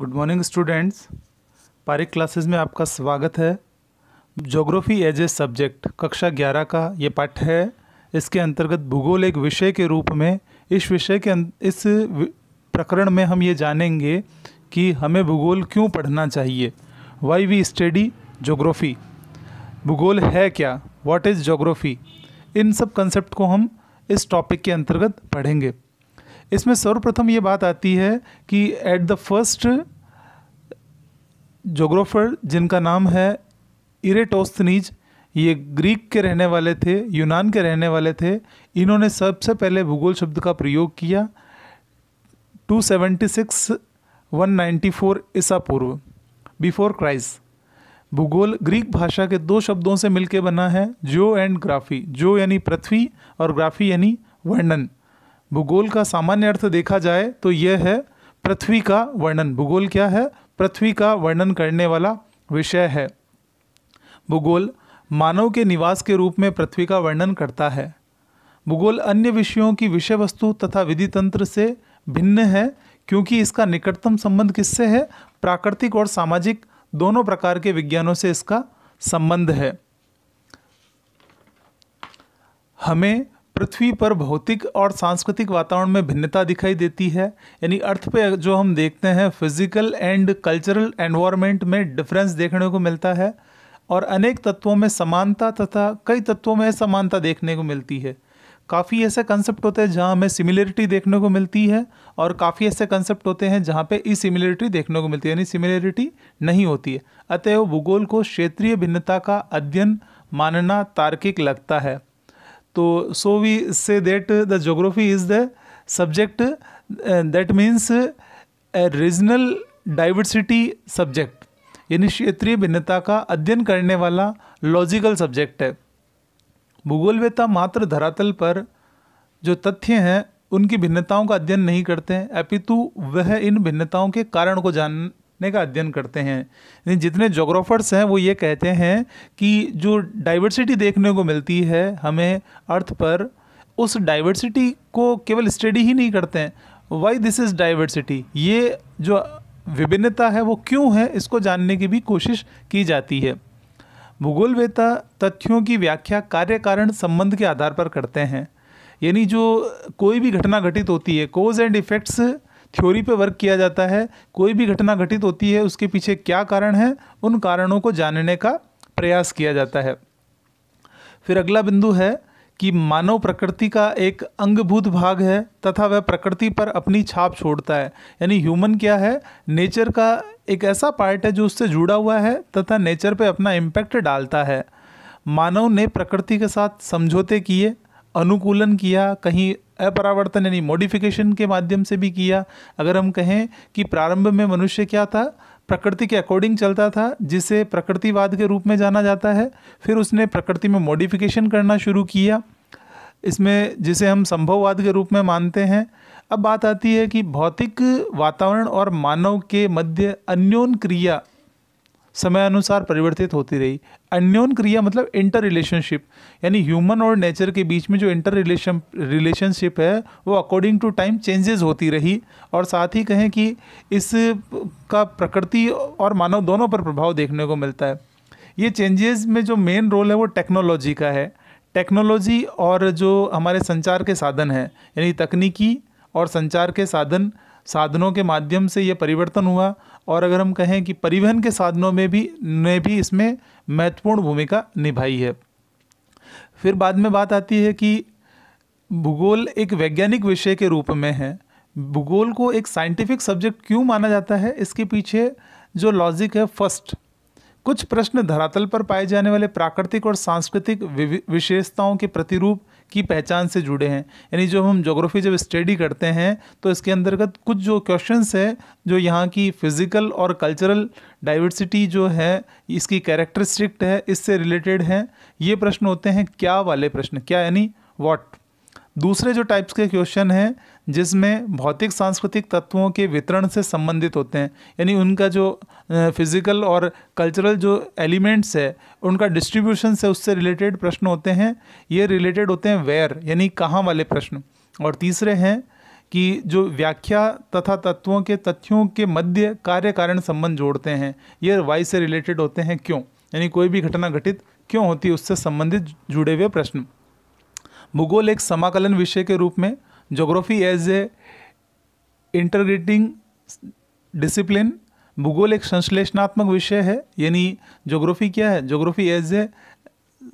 good morning students Parik classes में आपका स्वागत है जोग्राफ़ी एज ए सब्जेक्ट कक्षा ग्यारह का ये पाठ है इसके अंतर्गत भूगोल एक विषय के रूप में इस विषय के अं-, इस प्रकरण में हम ये जानेंगे कि हमें भूगोल क्यों पढ़ना चाहिए वाई वी स्टडी जोग्राफ़ी भूगोल है क्या वॉट इज़ जोग्राफ़ी इन सब कंसेप्ट को हम इस टॉपिक के अंतर्गत पढ़ेंगे इसमें सर्वप्रथम ये बात आती है कि एट द फर्स्ट जोग्राफर जिनका नाम है इरेटोस्तनीज ये ग्रीक के रहने वाले थे यूनान के रहने वाले थे इन्होंने सबसे पहले भूगोल शब्द का प्रयोग किया 276 194 ईसा पूर्व बिफोर क्राइस्ट भूगोल ग्रीक भाषा के दो शब्दों से मिलकर बना है जो एंड ग्राफी जो यानी पृथ्वी और ग्राफी यानी वर्णन भूगोल का सामान्य अर्थ देखा जाए तो यह है पृथ्वी का वर्णन भूगोल क्या है पृथ्वी का वर्णन करने वाला विषय है भूगोल मानव के निवास के रूप में पृथ्वी का वर्णन करता है भूगोल अन्य विषयों की विषय वस्तु तथा विधि तंत्र से भिन्न है क्योंकि इसका निकटतम संबंध किससे है प्राकृतिक और सामाजिक दोनों प्रकार के विज्ञानों से इसका संबंध है हमें पृथ्वी पर भौतिक और सांस्कृतिक वातावरण में भिन्नता दिखाई देती है यानी अर्थ पे जो हम देखते हैं फिजिकल एंड कल्चरल एनवायरनमेंट में डिफरेंस देखने को मिलता है और अनेक तत्वों में समानता तथा कई तत्वों में समानता देखने को मिलती है काफ़ी ऐसे कंसेप्ट होते हैं जहाँ हमें सिमिलरिटी देखने को मिलती है और काफ़ी ऐसे कंसेप्ट होते हैं जहाँ पे ई सिमिलरिटी देखने को मिलती है यानी सिमिलरिटी नहीं होती है अतएव भूगोल को क्षेत्रीय भिन्नता का अध्ययन मानना तार्किक लगता है तो so we say that the geography is the subject that means regional diversity subject यानी क्षेत्रीय भिन्नता का अध्ययन करने वाला लॉजिकल सब्जेक्ट है भूगोलवेता मात्र धरातल पर जो तथ्य हैं उनकी भिन्नताओं का अध्ययन नहीं करते हैं अपितु वह इन भिन्नताओं के कारण को जान ने का अध्ययन करते हैं जितने जोग्राफर्स हैं वो ये कहते हैं कि जो डाइवर्सिटी देखने को मिलती है हमें अर्थ पर उस डाइवर्सिटी को केवल स्टडी ही नहीं करते हैं वाई दिस इज़ डाइवर्सिटी ये जो विभिन्नता है वो क्यों है इसको जानने की भी कोशिश की जाती है भूगोल वेता तथ्यों की व्याख्या कार्य कारण संबंध के आधार पर करते हैं यानी जो कोई भी घटना घटित होती है कोज एंड इफ़ेक्ट्स थ्योरी पे वर्क किया जाता है कोई भी घटना घटित होती है उसके पीछे क्या कारण है उन कारणों को जानने का प्रयास किया जाता है फिर अगला बिंदु है कि मानव प्रकृति का एक अंगभूत भाग है तथा वह प्रकृति पर अपनी छाप छोड़ता है यानी ह्यूमन क्या है नेचर का एक ऐसा पार्ट है जो उससे जुड़ा हुआ है तथा नेचर पे अपना इम्पैक्ट डालता है मानव ने प्रकृति के साथ समझौते किए अनुकूलन किया कहीं अपरावर्तन यानी मॉडिफिकेशन के माध्यम से भी किया अगर हम कहें कि प्रारंभ में मनुष्य क्या था प्रकृति के अकॉर्डिंग चलता था जिसे प्रकृतिवाद के रूप में जाना जाता है फिर उसने प्रकृति में मॉडिफिकेशन करना शुरू किया इसमें जिसे हम संभववाद के रूप में मानते हैं अब बात आती है कि भौतिक वातावरण और मानव के मध्य अन्योन क्रिया समय अनुसार परिवर्तित होती रही अन्योन क्रिया मतलब इंटर रिलेशनशिप यानी ह्यूमन और नेचर के बीच में जो इंटर रिलेशन रिलेशनशिप है वो अकॉर्डिंग टू टाइम चेंजेस होती रही और साथ ही कहें कि इस का प्रकृति और मानव दोनों पर प्रभाव देखने को मिलता है ये चेंजेस में जो मेन रोल है वो टेक्नोलॉजी का है टेक्नोलॉजी और जो हमारे संचार के साधन हैं यानी तकनीकी और संचार के साधन साधनों के माध्यम से ये परिवर्तन हुआ और अगर हम कहें कि परिवहन के साधनों में भी ने भी इसमें महत्वपूर्ण भूमिका निभाई है फिर बाद में बात आती है कि भूगोल एक वैज्ञानिक विषय के रूप में है भूगोल को एक साइंटिफिक सब्जेक्ट क्यों माना जाता है इसके पीछे जो लॉजिक है फर्स्ट कुछ प्रश्न धरातल पर पाए जाने वाले प्राकृतिक और सांस्कृतिक विशेषताओं के प्रतिरूप की पहचान से जुड़े हैं यानी जब हम जोग्राफी जब स्टडी करते हैं तो इसके अंतर्गत कुछ जो क्वेश्चंस है जो यहाँ की फिज़िकल और कल्चरल डाइवर्सिटी जो है इसकी कैरेक्टरिस्टिक है इससे रिलेटेड हैं ये प्रश्न होते हैं क्या वाले प्रश्न क्या यानी वॉट दूसरे जो टाइप्स के क्वेश्चन हैं जिसमें भौतिक सांस्कृतिक तत्वों के वितरण से संबंधित होते हैं यानी उनका जो फिज़िकल और कल्चरल जो एलिमेंट्स है उनका डिस्ट्रीब्यूशन से उससे रिलेटेड प्रश्न होते हैं ये रिलेटेड होते हैं वेयर यानी कहाँ वाले प्रश्न और तीसरे हैं कि जो व्याख्या तथा तत्वों के तथ्यों के मध्य कार्य कारण संबंध जोड़ते हैं ये वाई से रिलेटेड होते हैं क्यों यानी कोई भी घटना घटित क्यों होती है उससे संबंधित जुड़े हुए प्रश्न भूगोल एक समाकलन विषय के रूप में geography as a integrating discipline भूगोल एक संश्लेषणात्मक विषय है यानी जोग्राफी क्या है geography as a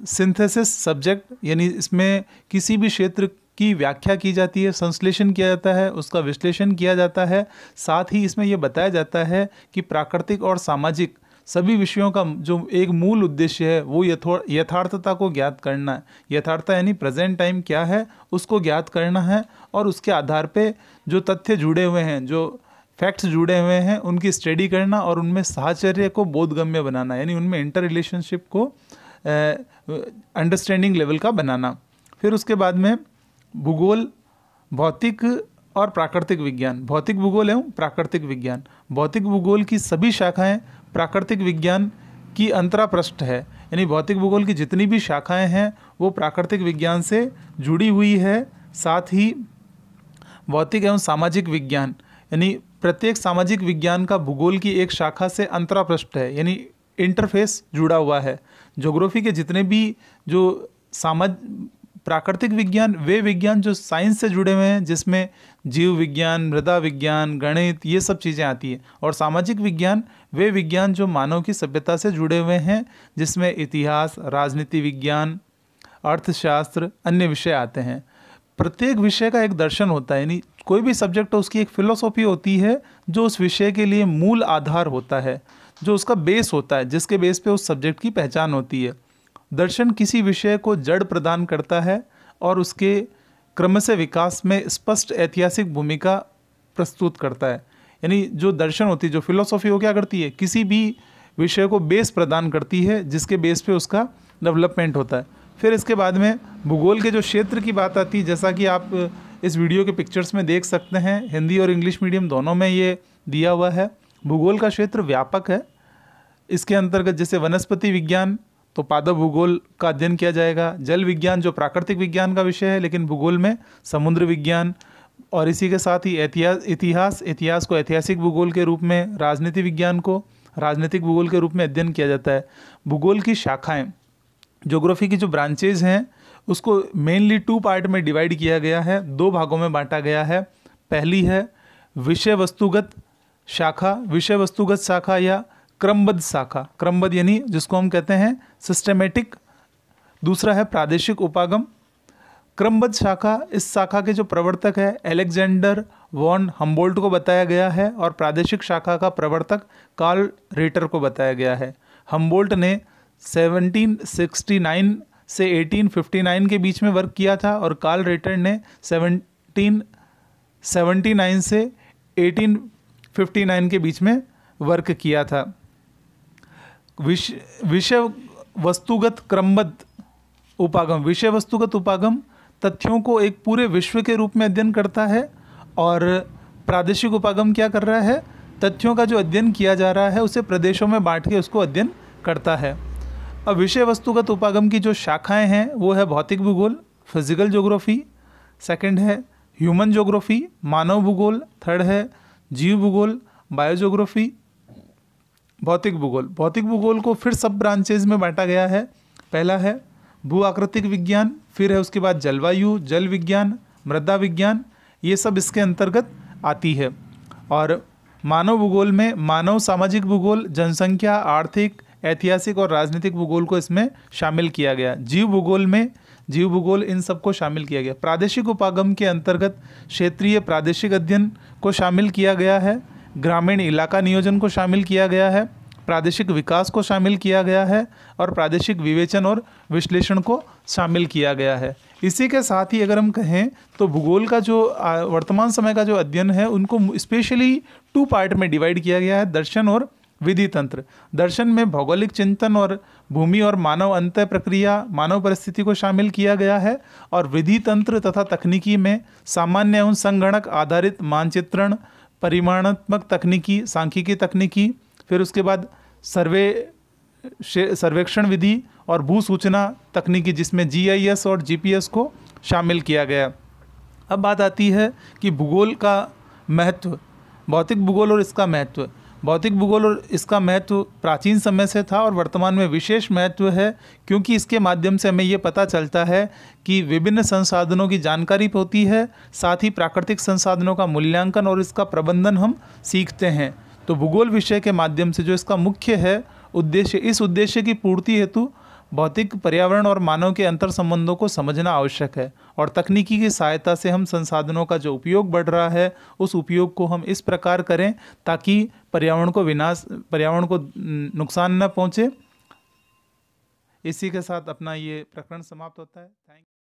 synthesis subject यानी इसमें किसी भी क्षेत्र की व्याख्या की जाती है संश्लेषण किया जाता है उसका विश्लेषण किया जाता है साथ ही इसमें यह बताया जाता है कि प्राकृतिक और सामाजिक सभी विषयों का जो एक मूल उद्देश्य है वो यथो यथार्थता को ज्ञात करना है यथार्थता यानी प्रेजेंट टाइम क्या है उसको ज्ञात करना है और उसके आधार पे जो तथ्य जुड़े हुए हैं जो फैक्ट्स जुड़े हुए हैं उनकी स्टडी करना और उनमें साहचर्य को बोधगम्य बनाना यानी उनमें इंटर रिलेशनशिप को अंडरस्टैंडिंग लेवल का बनाना फिर उसके बाद में भूगोल भौतिक और प्राकृतिक विज्ञान भौतिक भूगोल एवं प्राकृतिक विज्ञान भौतिक भूगोल की सभी शाखाएं प्राकृतिक विज्ञान की अंतरा है यानी भौतिक भूगोल की जितनी भी शाखाएं हैं वो प्राकृतिक विज्ञान से जुड़ी हुई है साथ ही भौतिक एवं सामाजिक विज्ञान यानी प्रत्येक सामाजिक विज्ञान का भूगोल की एक शाखा से अंतरापृष्ठ है यानी इंटरफेस जुड़ा हुआ है ज्योग्राफी के जितने भी जो सामाज प्राकृतिक विज्ञान वे विज्ञान जो साइंस से जुड़े हुए हैं जिसमें जीव विज्ञान मृदा विज्ञान गणित ये सब चीज़ें आती हैं और सामाजिक विज्ञान वे विज्ञान जो मानव की सभ्यता से जुड़े हुए हैं जिसमें इतिहास राजनीति विज्ञान अर्थशास्त्र अन्य विषय आते हैं प्रत्येक विषय का एक दर्शन होता है यानी कोई भी सब्जेक्ट हो उसकी एक फिलोसॉफी होती है जो उस विषय के लिए मूल आधार होता है जो उसका बेस होता है जिसके बेस पे उस सब्जेक्ट की पहचान होती है दर्शन किसी विषय को जड़ प्रदान करता है और उसके क्रम से विकास में स्पष्ट ऐतिहासिक भूमिका प्रस्तुत करता है यानी जो दर्शन होती है जो फिलोसॉफी वो क्या करती है किसी भी विषय को बेस प्रदान करती है जिसके बेस पे उसका डेवलपमेंट होता है फिर इसके बाद में भूगोल के जो क्षेत्र की बात आती है जैसा कि आप इस वीडियो के पिक्चर्स में देख सकते हैं हिंदी और इंग्लिश मीडियम दोनों में ये दिया हुआ है भूगोल का क्षेत्र व्यापक है इसके अंतर्गत जैसे वनस्पति विज्ञान तो पादव भूगोल का अध्ययन किया जाएगा जल विज्ञान जो प्राकृतिक विज्ञान का विषय है लेकिन भूगोल में समुद्र विज्ञान और इसी के साथ ही इतिहास इतिहास इतिहास को ऐतिहासिक भूगोल के रूप में राजनीति विज्ञान को राजनीतिक भूगोल के रूप में अध्ययन किया जाता है भूगोल की शाखाएं जोग्राफी की जो ब्रांचेज हैं उसको मेनली टू पार्ट में डिवाइड किया गया है दो भागों में बांटा गया है पहली है विषय वस्तुगत शाखा विषय वस्तुगत शाखा या क्रमबद्ध शाखा क्रमबद्ध यानी जिसको हम कहते हैं सिस्टमेटिक दूसरा है प्रादेशिक उपागम क्रमबद्ध शाखा इस शाखा के जो प्रवर्तक है एलेक्जेंडर वॉन हम्बोल्ट को बताया गया है और प्रादेशिक शाखा का प्रवर्तक कार्ल रेटर को बताया गया है हम्बोल्ट ने 1769 से 1859 के बीच में वर्क किया था और कार्ल रेटर ने 1779 से 1859 के बीच में वर्क किया था विषय वस्तुगत क्रमबद्ध उपागम विषय वस्तुगत उपागम तथ्यों को एक पूरे विश्व के रूप में अध्ययन करता है और प्रादेशिक उपागम क्या कर रहा है तथ्यों का जो अध्ययन किया जा रहा है उसे प्रदेशों में बांट के उसको अध्ययन करता है अब विषय वस्तुगत उपागम की जो शाखाएं हैं वो है भौतिक भूगोल फिजिकल जोग्राफी सेकंड है ह्यूमन जोग्राफी मानव भूगोल थर्ड है जीव भूगोल बायोजोग्राफी भौतिक भूगोल भौतिक भूगोल को फिर सब ब्रांचेज में बांटा गया है पहला है भू आकृतिक विज्ञान फिर है उसके बाद जलवायु जल विज्ञान मृदा विज्ञान ये सब इसके अंतर्गत आती है और मानव भूगोल में मानव सामाजिक भूगोल जनसंख्या आर्थिक ऐतिहासिक और राजनीतिक भूगोल को इसमें शामिल किया गया जीव भूगोल में जीव भूगोल इन सब को शामिल किया गया प्रादेशिक उपागम के अंतर्गत क्षेत्रीय प्रादेशिक अध्ययन को शामिल किया गया है ग्रामीण इलाका नियोजन को शामिल किया गया है प्रादेशिक विकास को शामिल किया गया है और प्रादेशिक विवेचन और विश्लेषण को शामिल किया गया है इसी के साथ ही अगर हम कहें तो भूगोल का जो वर्तमान समय का जो अध्ययन है उनको स्पेशली टू पार्ट में डिवाइड किया गया है दर्शन और विधि तंत्र दर्शन में भौगोलिक चिंतन और भूमि और मानव अंत प्रक्रिया मानव परिस्थिति को शामिल किया गया है और विधि तंत्र तथा तकनीकी में सामान्य एवं संगणक आधारित मानचित्रण परिमाणात्मक तकनीकी सांख्यिकी तकनीकी फिर उसके बाद सर्वे सर्वेक्षण विधि और भू सूचना तकनीकी जिसमें जीआईएस और जीपीएस को शामिल किया गया अब बात आती है कि भूगोल का महत्व भौतिक भूगोल और इसका महत्व भौतिक भूगोल और इसका महत्व प्राचीन समय से था और वर्तमान में विशेष महत्व है क्योंकि इसके माध्यम से हमें ये पता चलता है कि विभिन्न संसाधनों की जानकारी होती है साथ ही प्राकृतिक संसाधनों का मूल्यांकन और इसका प्रबंधन हम सीखते हैं तो भूगोल विषय के माध्यम से जो इसका मुख्य है उद्देश्य इस उद्देश्य की पूर्ति हेतु भौतिक पर्यावरण और मानव के अंतर संबंधों को समझना आवश्यक है और तकनीकी की सहायता से हम संसाधनों का जो उपयोग बढ़ रहा है उस उपयोग को हम इस प्रकार करें ताकि पर्यावरण को विनाश पर्यावरण को नुकसान न पहुँचे इसी के साथ अपना ये प्रकरण समाप्त होता है थैंक